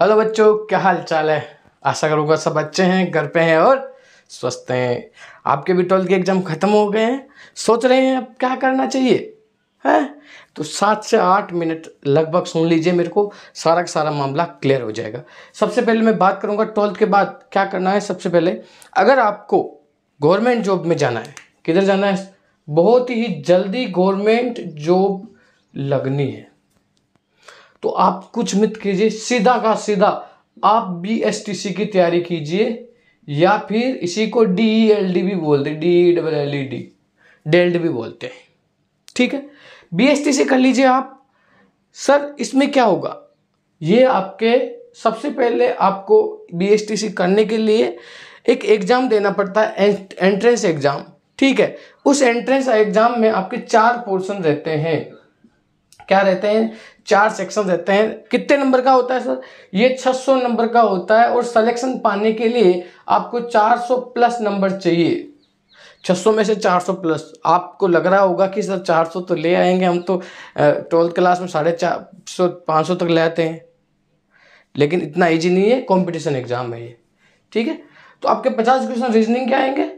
hello बच्चों क्या हाल चाल है आशा करूँगा सब अच्छे हैं घर पे हैं और स्वस्थ हैं आपके भी ट्वेल्थ के एग्ज़ाम ख़त्म हो गए हैं सोच रहे हैं अब क्या करना चाहिए हैं तो सात से आठ मिनट लगभग सुन लीजिए मेरे को सारा का सारा मामला क्लियर हो जाएगा सबसे पहले मैं बात करूँगा ट्वेल्थ के बाद क्या करना है सबसे पहले अगर आपको गवर्नमेंट जॉब में जाना है किधर जाना है बहुत ही जल्दी गवर्नमेंट जॉब लगनी है तो आप कुछ मित कीजिए सीधा का सीधा आप बी एस टी सी की तैयारी कीजिए या फिर इसी को डी ई एल डी भी बोलते D E double L E D DElEd भी बोलते हैं ठीक है बी एस टी सी कर लीजिए आप सर इसमें क्या होगा ये आपके सबसे पहले आपको बी एस टी सी करने के लिए एक एग्ज़ाम देना पड़ता है एंट्रेंस एग्ज़ाम ठीक है उस एंट्रेंस एग्ज़ाम में आपके चार पोर्शन रहते हैं क्या रहते हैं चार सेक्शन रहते हैं कितने नंबर का होता है सर ये 600 नंबर का होता है और सिलेक्शन पाने के लिए आपको 400 प्लस नंबर चाहिए 600 में से 400 प्लस आपको लग रहा होगा कि सर 400 तो ले आएंगे हम तो ट्वेल्थ क्लास में साढ़े चार सौ पाँच सौ तक ले आते हैं लेकिन इतना ईजी नहीं है कॉम्पिटिशन एग्जाम है ये ठीक है तो आपके पचास क्वेश्चन रीजनिंग के आएंगे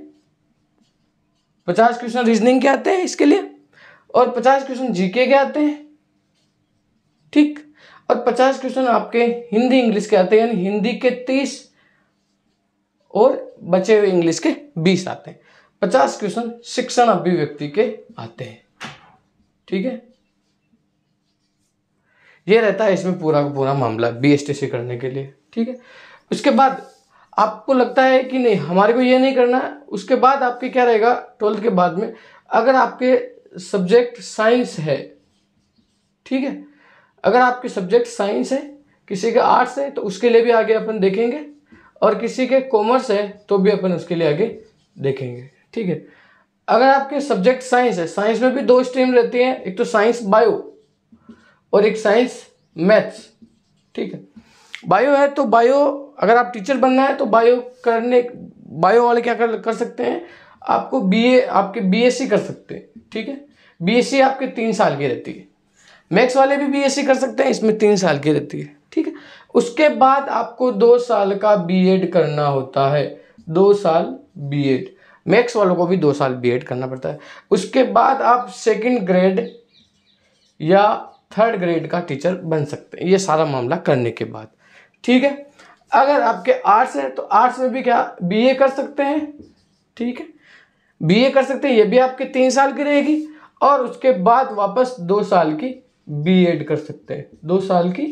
पचास क्वेश्चन रीजनिंग के आते हैं इसके लिए और पचास क्वेश्चन जीके के आते हैं ठीक और पचास क्वेश्चन आपके हिंदी इंग्लिश के आते हैं यानी हिंदी के तीस और बचे हुए इंग्लिश के बीस आते हैं पचास क्वेश्चन शिक्षण अभिव्यक्ति के आते हैं ठीक है ये रहता है इसमें पूरा पूरा मामला बी सी करने के लिए ठीक है उसके बाद आपको लगता है कि नहीं हमारे को ये नहीं करना है उसके बाद आपके क्या रहेगा ट्वेल्थ के बाद में अगर आपके सब्जेक्ट साइंस है ठीक है अगर आपके सब्जेक्ट साइंस है किसी के आर्ट्स है तो उसके लिए भी आगे अपन देखेंगे और किसी के कॉमर्स है तो भी अपन उसके लिए आगे देखेंगे ठीक है अगर आपके सब्जेक्ट साइंस है साइंस में भी दो स्ट्रीम रहती हैं एक तो साइंस बायो और एक साइंस मैथ्स ठीक है बायो है तो बायो अगर आप टीचर बनना है तो बायो करने बायो वाले क्या कर कर सकते हैं आपको बीए आपके बीएससी कर सकते हैं ठीक है बीएससी आपके तीन साल की रहती है मैक्स वाले भी बीएससी कर सकते हैं इसमें तीन साल की रहती है ठीक है उसके बाद आपको दो साल का बीएड करना होता है दो साल बीएड मैक्स वालों को भी दो साल बीएड करना पड़ता है उसके बाद आप सेकंड ग्रेड या थर्ड ग्रेड का टीचर बन सकते हैं ये सारा मामला करने के बाद ठीक है अगर आपके आर्ट्स है तो आर्ट्स में भी क्या बी कर सकते हैं ठीक है बी कर सकते हैं ये भी आपके तीन साल की रहेगी और उसके बाद वापस दो साल की बीएड कर सकते हैं दो साल की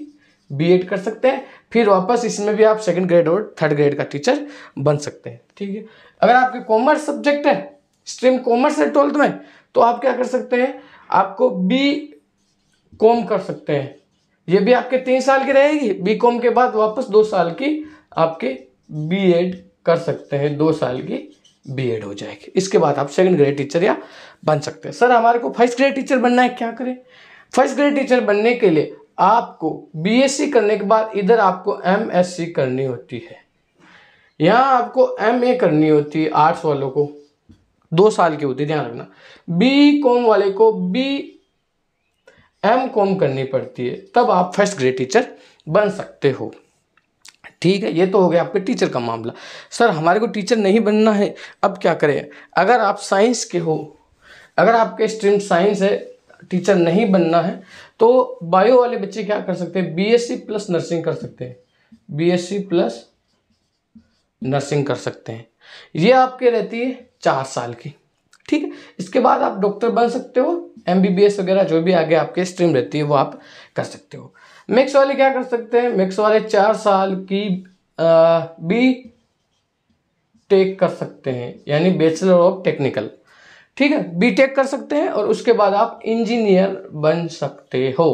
बीएड कर सकते हैं फिर वापस इसमें भी आप सेकंड ग्रेड और थर्ड ग्रेड का टीचर बन सकते हैं ठीक है अगर आपके कॉमर्स सब्जेक्ट है स्ट्रीम कॉमर्स है ट्वेल्थ में तो आप क्या कर सकते हैं आपको बी कॉम कर सकते हैं ये भी आपके तीन साल की रहेगी बी कॉम के बाद वापस दो साल की आपके बी एड कर सकते हैं दो साल की बी एड हो जाएगी इसके बाद आप सेकंड ग्रेड टीचर या बन सकते हैं सर हमारे को फर्स्ट ग्रेड टीचर बनना है क्या करें फर्स्ट ग्रेड टीचर बनने के लिए आपको बीएससी करने के बाद इधर आपको एमएससी करनी होती है यहाँ आपको एमए करनी होती है आर्ट्स वालों को दो साल की होती है ध्यान रखना बी कॉम वाले को बी एम कॉम करनी पड़ती है तब आप फर्स्ट ग्रेड टीचर बन सकते हो ठीक है ये तो हो गया आपके टीचर का मामला सर हमारे को टीचर नहीं बनना है अब क्या करें अगर आप साइंस के हो अगर आपके स्ट्रीम साइंस है टीचर नहीं बनना है तो बायो वाले बच्चे क्या कर सकते हैं बीएससी प्लस नर्सिंग कर सकते हैं बीएससी प्लस नर्सिंग कर सकते हैं ये आपके रहती है चार साल की ठीक है इसके बाद आप डॉक्टर बन सकते हो एम वगैरह जो भी आगे आपके स्ट्रीम रहती है वो आप कर सकते हो मिक्स वाले क्या कर सकते हैं मिक्स वाले चार साल की बी टेक कर सकते हैं यानी बैचलर ऑफ टेक्निकल ठीक है बीटेक कर सकते हैं और उसके बाद आप इंजीनियर बन सकते हो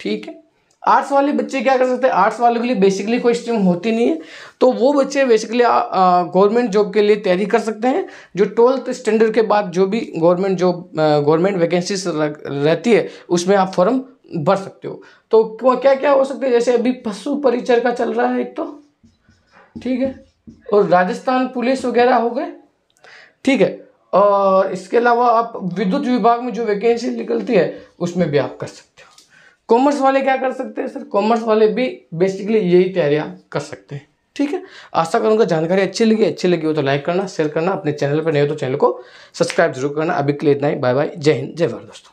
ठीक है आर्ट्स वाले बच्चे क्या कर सकते हैं आर्ट्स वालों के लिए बेसिकली कोई स्ट्रीम होती नहीं है तो वो बच्चे बेसिकली गवर्नमेंट जॉब के लिए तैयारी कर सकते हैं जो ट्वेल्थ स्टैंडर्ड के बाद जो भी गवर्नमेंट जॉब गवर्नमेंट वैकेंसीज रहती है उसमें आप फॉर्म भर सकते हो तो क्या क्या हो सकते हैं जैसे अभी पशु परिचर का चल रहा है एक तो ठीक है और राजस्थान पुलिस वगैरह हो गए ठीक है और इसके अलावा आप विद्युत विभाग में जो वैकेंसी निकलती है उसमें भी आप कर सकते हो कॉमर्स वाले क्या कर सकते हैं सर कॉमर्स वाले भी बेसिकली यही तैयारियाँ कर सकते हैं ठीक है आशा करूँगा जानकारी अच्छी लगी अच्छी लगी हो तो लाइक करना शेयर करना अपने चैनल पर नहीं हो तो चैनल को सब्सक्राइब जरूर करना अभी के लिए इतना ही बाय बाय जय हिंद जय भारत दोस्तों